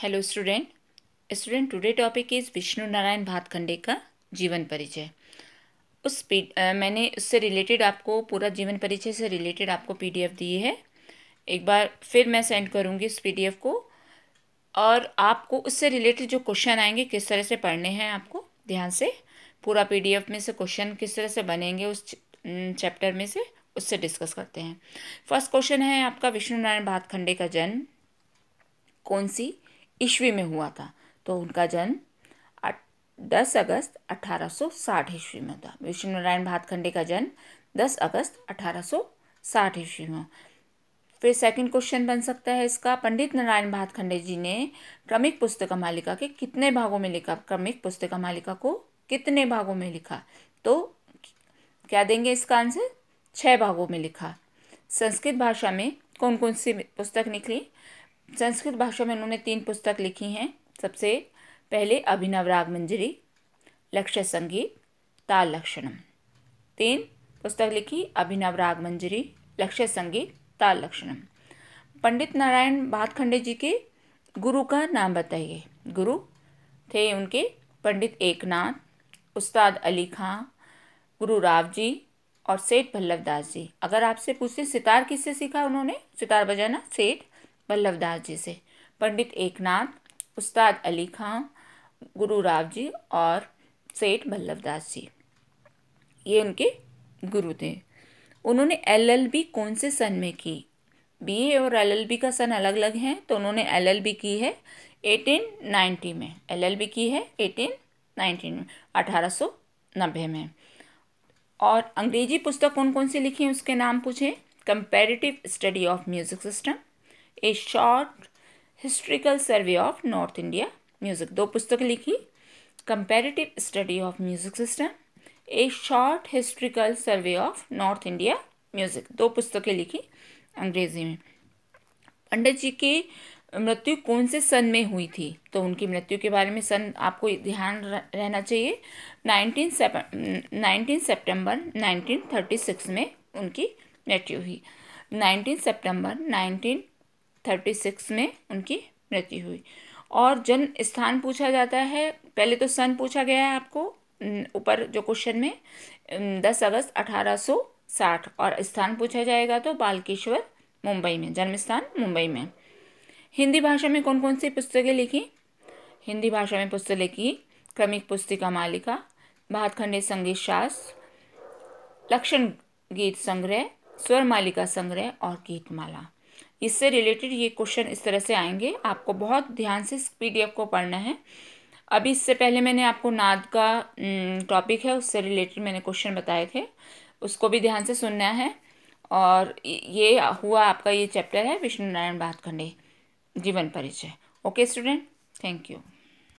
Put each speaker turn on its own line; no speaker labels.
hello student student today topic is Vishnu Narayan Bhatkhande का जीवन परिचय उस पी आ, मैंने उससे रिलेटेड आपको पूरा जीवन परिचय से रिलेटेड आपको पीडीएफ दी है एक बार फिर मैं सेंड करूँगी उस पीडीएफ को और आपको उससे रिलेटेड जो क्वेश्चन आएंगे किस तरह से पढ़ने हैं आपको ध्यान से पूरा पी में से क्वेश्चन किस तरह से बनेंगे उस चैप्टर में से उससे डिस्कस करते हैं फर्स्ट क्वेश्चन है आपका विष्णु नारायण भातखंडे का जन्म कौन सी ईस्वी में हुआ था तो उनका जन्म दस अगस्त अठारह सौ साठ ईस्वी में था विष्णु नारायण भातखंडे का जन्म दस अगस्त अठारह सौ साठ ईस्वी में फिर सेकंड क्वेश्चन बन सकता है इसका पंडित नारायण भातखंडे जी ने क्रमिक पुस्तक मालिका के कितने भागों में लिखा क्रमिक पुस्तक मालिका को कितने भागों में लिखा तो क्या देंगे इसका आंसर छः भागों में लिखा संस्कृत भाषा में कौन कौन सी पुस्तक निकली संस्कृत भाषा में उन्होंने तीन पुस्तक लिखी हैं सबसे पहले अभिनव राग मंजरी लक्ष्य संगीत ताल लक्षणम तीन पुस्तक लिखी अभिनव राग मंजरी लक्ष्य संगीत ताल लक्षणम पंडित नारायण भातखंडे जी के गुरु का नाम बताइए गुरु थे उनके पंडित एकनाथ उस्ताद अली खां गुरु राव जी और सेठ भल्लभ दास जी अगर आपसे पूछते सितार किससे सीखा उन्होंने सितार बजाना सेठ बल्लभदास जी से पंडित एकनाथ उस्ताद अली खां गुरु राव जी और सेठ बल्लभदास जी ये उनके गुरु थे उन्होंने एलएलबी कौन से सन में की बीए और एलएलबी का सन अलग अलग हैं तो उन्होंने एलएलबी की है 1890 में एलएलबी की है 1890 में 1890 में और अंग्रेजी पुस्तक कौन कौन सी लिखी है उसके नाम पूछें comparative study of music system a short historical survey of north India music दो पुस्तकें लिखी comparative study of music system a short historical survey of north India music दो पुस्तकें लिखी अंग्रेजी में पंडित जी की मृत्यु कौन से सन में हुई थी तो उनकी मृत्यु के बारे में सन आपको ध्यान रहना चाहिए nineteen nineteen September nineteen thirty six में उनकी मृत्यु हुई nineteen September nineteen thirty six में उनकी मृत्यु हुई और जन्म स्थान पूछा जाता है पहले तो सन पूछा गया है आपको ऊपर जो क्वेश्चन में दस अगस्त अठारह सौ साठ और स्थान पूछा जाएगा तो बालकेश्वर मुंबई में जन्म स्थान मुंबई में हिंदी भाषा में कौन कौन सी पुस्तकें लिखी हिंदी भाषा में पुस्तक लिखी क्रमिक पुस्तिका मालिका भातखंडे संगीत शास्त्र लक्षण गीत संग्रह स्वर मालिका संग्रह और गीतमाला इससे रिलेटेड ये क्वेश्चन इस तरह से आएंगे आपको बहुत ध्यान से इस पीडीएफ को पढ़ना है अभी इससे पहले मैंने आपको नाद का टॉपिक है उससे रिलेटेड मैंने क्वेश्चन बताए थे उसको भी ध्यान से सुनना है और ये हुआ आपका ये चैप्टर है विष्णु नारायण भातखंडे जीवन परिचय ओके स्टूडेंट थैंक यू